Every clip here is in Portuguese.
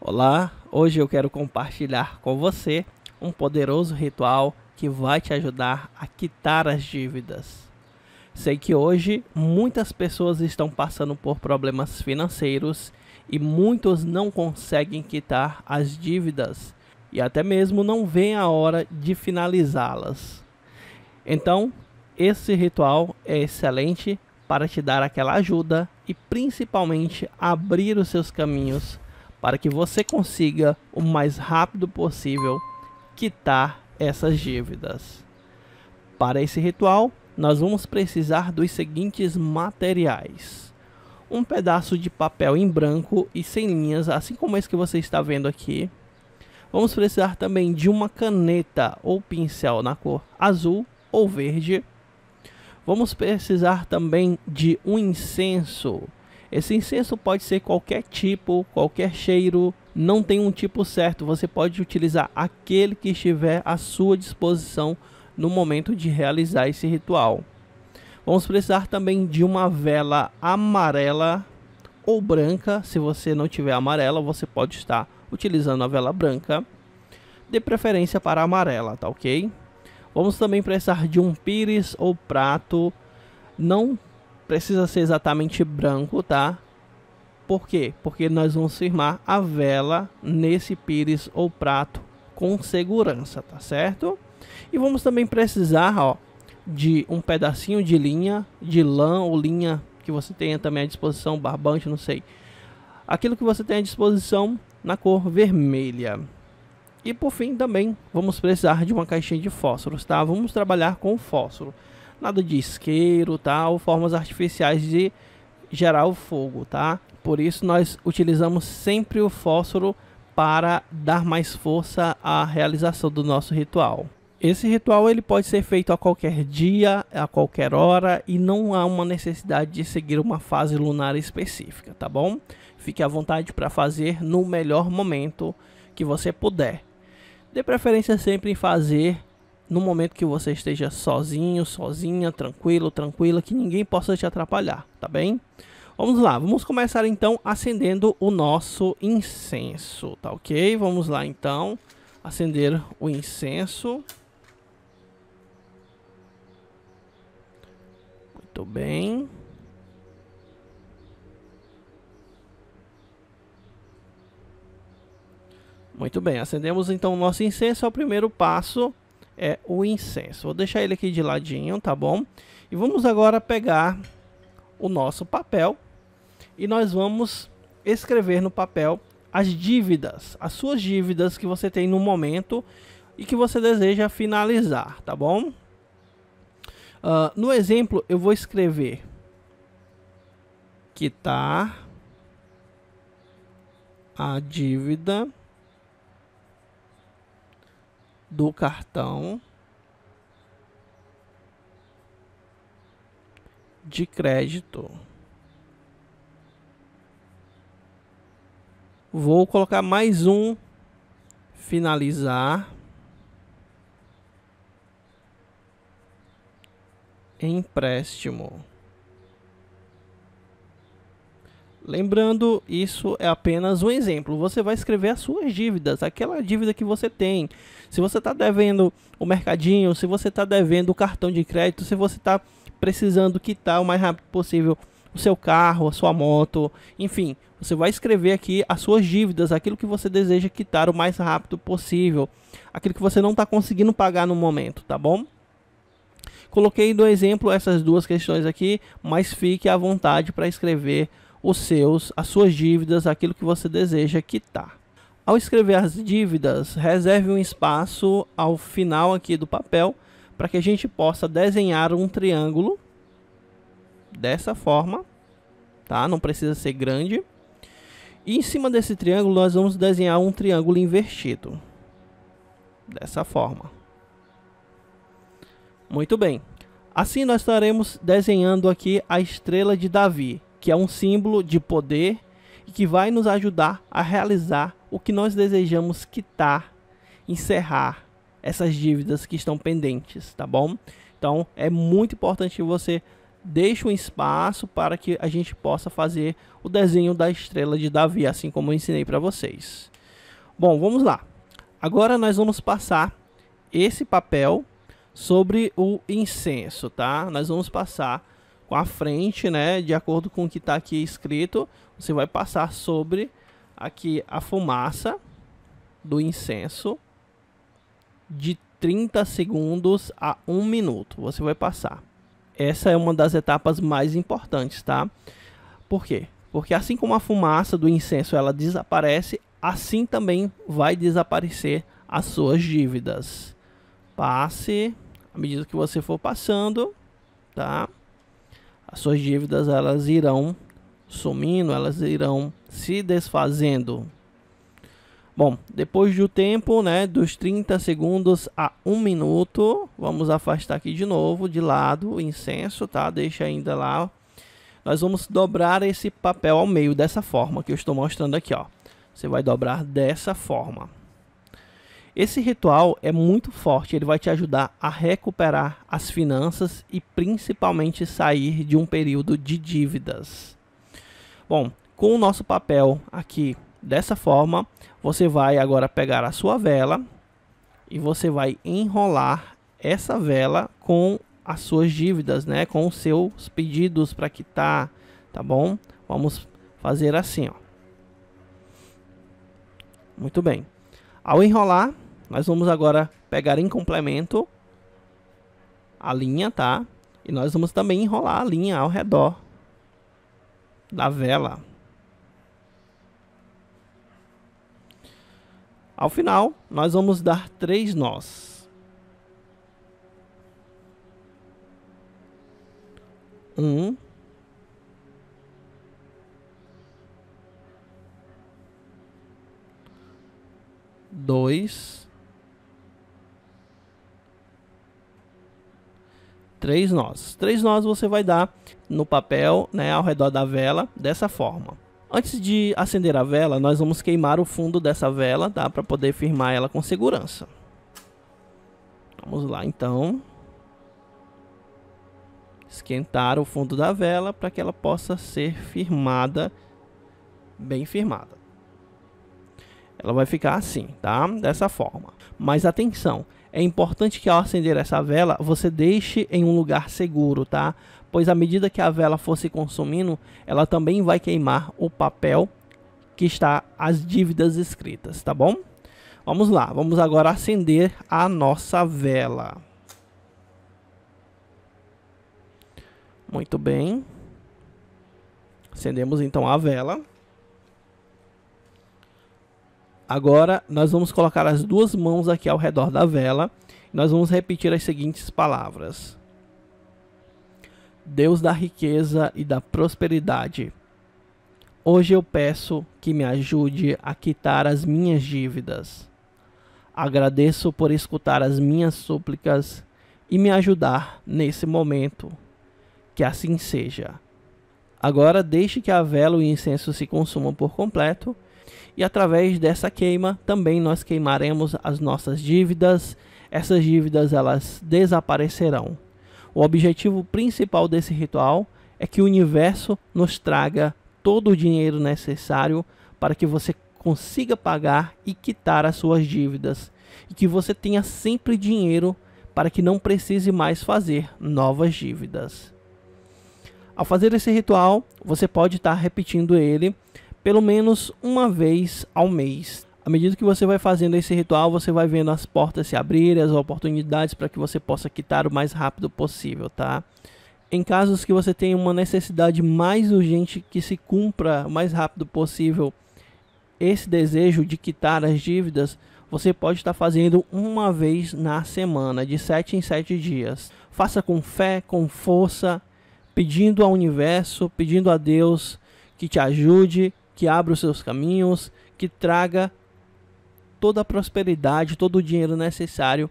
Olá, hoje eu quero compartilhar com você um poderoso ritual que vai te ajudar a quitar as dívidas. Sei que hoje muitas pessoas estão passando por problemas financeiros e muitos não conseguem quitar as dívidas e até mesmo não vem a hora de finalizá-las. Então, esse ritual é excelente para te dar aquela ajuda e principalmente abrir os seus caminhos para que você consiga o mais rápido possível quitar essas dívidas. Para esse ritual, nós vamos precisar dos seguintes materiais: um pedaço de papel em branco e sem linhas, assim como esse que você está vendo aqui. Vamos precisar também de uma caneta ou pincel na cor azul ou verde. Vamos precisar também de um incenso esse incenso pode ser qualquer tipo, qualquer cheiro, não tem um tipo certo. Você pode utilizar aquele que estiver à sua disposição no momento de realizar esse ritual. Vamos precisar também de uma vela amarela ou branca. Se você não tiver amarela, você pode estar utilizando a vela branca. De preferência para amarela, tá ok? Vamos também precisar de um pires ou prato. Não precisa ser exatamente branco, tá? Por quê? Porque nós vamos firmar a vela nesse pires ou prato com segurança, tá certo? E vamos também precisar, ó, de um pedacinho de linha, de lã ou linha que você tenha também à disposição, barbante, não sei. Aquilo que você tem à disposição na cor vermelha. E por fim também vamos precisar de uma caixinha de fósforos, tá? Vamos trabalhar com fósforo nada de isqueiro, tal, formas artificiais de gerar o fogo, tá? Por isso nós utilizamos sempre o fósforo para dar mais força à realização do nosso ritual. Esse ritual ele pode ser feito a qualquer dia, a qualquer hora e não há uma necessidade de seguir uma fase lunar específica, tá bom? Fique à vontade para fazer no melhor momento que você puder. De preferência sempre em fazer no momento que você esteja sozinho, sozinha, tranquilo, tranquila, que ninguém possa te atrapalhar, tá bem? Vamos lá, vamos começar então acendendo o nosso incenso, tá ok? Vamos lá então, acender o incenso. Muito bem. Muito bem, acendemos então o nosso incenso, é o primeiro passo é o incenso. Vou deixar ele aqui de ladinho, tá bom? E vamos agora pegar o nosso papel e nós vamos escrever no papel as dívidas, as suas dívidas que você tem no momento e que você deseja finalizar, tá bom? Uh, no exemplo, eu vou escrever quitar a dívida do cartão de crédito. Vou colocar mais um finalizar empréstimo. Lembrando, isso é apenas um exemplo. Você vai escrever as suas dívidas, aquela dívida que você tem. Se você está devendo o mercadinho, se você está devendo o cartão de crédito, se você está precisando quitar o mais rápido possível o seu carro, a sua moto, enfim, você vai escrever aqui as suas dívidas, aquilo que você deseja quitar o mais rápido possível, aquilo que você não está conseguindo pagar no momento, tá bom? Coloquei do exemplo essas duas questões aqui, mas fique à vontade para escrever os seus, as suas dívidas, aquilo que você deseja quitar. Ao escrever as dívidas, reserve um espaço ao final aqui do papel para que a gente possa desenhar um triângulo dessa forma, tá? Não precisa ser grande. E em cima desse triângulo nós vamos desenhar um triângulo invertido. Dessa forma. Muito bem. Assim nós estaremos desenhando aqui a estrela de Davi que é um símbolo de poder e que vai nos ajudar a realizar o que nós desejamos quitar, encerrar essas dívidas que estão pendentes, tá bom? Então é muito importante que você deixe um espaço para que a gente possa fazer o desenho da estrela de Davi, assim como eu ensinei para vocês. Bom, vamos lá. Agora nós vamos passar esse papel sobre o incenso, tá? Nós vamos passar com a frente, né, de acordo com o que está aqui escrito, você vai passar sobre aqui a fumaça do incenso de 30 segundos a 1 minuto. Você vai passar. Essa é uma das etapas mais importantes, tá? Por quê? Porque assim como a fumaça do incenso ela desaparece, assim também vai desaparecer as suas dívidas. Passe à medida que você for passando, tá? as suas dívidas elas irão sumindo, elas irão se desfazendo. Bom, depois do tempo, né, dos 30 segundos a 1 minuto, vamos afastar aqui de novo, de lado, o incenso, tá? Deixa ainda lá. Nós vamos dobrar esse papel ao meio dessa forma que eu estou mostrando aqui, ó. Você vai dobrar dessa forma. Esse ritual é muito forte, ele vai te ajudar a recuperar as finanças e principalmente sair de um período de dívidas. Bom, com o nosso papel aqui dessa forma, você vai agora pegar a sua vela e você vai enrolar essa vela com as suas dívidas, né? Com os seus pedidos para quitar, tá bom? Vamos fazer assim, ó. Muito bem. Ao enrolar, nós vamos agora pegar em complemento a linha, tá? E nós vamos também enrolar a linha ao redor da vela. Ao final, nós vamos dar três nós. Um. Dois. três nós. Três nós você vai dar no papel, né, ao redor da vela, dessa forma. Antes de acender a vela, nós vamos queimar o fundo dessa vela, tá? Para poder firmar ela com segurança. Vamos lá, então. Esquentar o fundo da vela para que ela possa ser firmada, bem firmada. Ela vai ficar assim, tá? Dessa forma. Mas atenção, é importante que ao acender essa vela, você deixe em um lugar seguro, tá? Pois à medida que a vela for se consumindo, ela também vai queimar o papel que está as dívidas escritas, tá bom? Vamos lá, vamos agora acender a nossa vela. Muito bem. Acendemos então a vela. Agora nós vamos colocar as duas mãos aqui ao redor da vela. Nós vamos repetir as seguintes palavras: Deus da riqueza e da prosperidade, hoje eu peço que me ajude a quitar as minhas dívidas. Agradeço por escutar as minhas súplicas e me ajudar nesse momento. Que assim seja. Agora deixe que a vela e o incenso se consumam por completo e através dessa queima também nós queimaremos as nossas dívidas. Essas dívidas elas desaparecerão. O objetivo principal desse ritual é que o universo nos traga todo o dinheiro necessário para que você consiga pagar e quitar as suas dívidas e que você tenha sempre dinheiro para que não precise mais fazer novas dívidas. Ao fazer esse ritual, você pode estar repetindo ele pelo menos uma vez ao mês. À medida que você vai fazendo esse ritual, você vai vendo as portas se abrirem, as oportunidades para que você possa quitar o mais rápido possível, tá? Em casos que você tenha uma necessidade mais urgente que se cumpra o mais rápido possível esse desejo de quitar as dívidas, você pode estar fazendo uma vez na semana, de 7 em 7 dias. Faça com fé, com força, pedindo ao universo, pedindo a Deus que te ajude, que abra os seus caminhos, que traga toda a prosperidade, todo o dinheiro necessário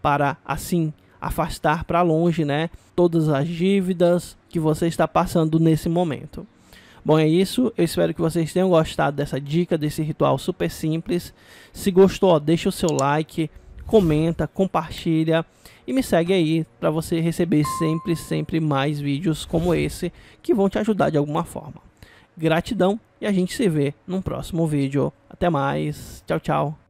para assim afastar para longe, né, todas as dívidas que você está passando nesse momento. Bom, é isso. Eu espero que vocês tenham gostado dessa dica, desse ritual super simples. Se gostou, ó, deixa o seu like, comenta, compartilha e me segue aí para você receber sempre, sempre mais vídeos como esse que vão te ajudar de alguma forma. Gratidão e a gente se vê num próximo vídeo. Até mais. Tchau, tchau.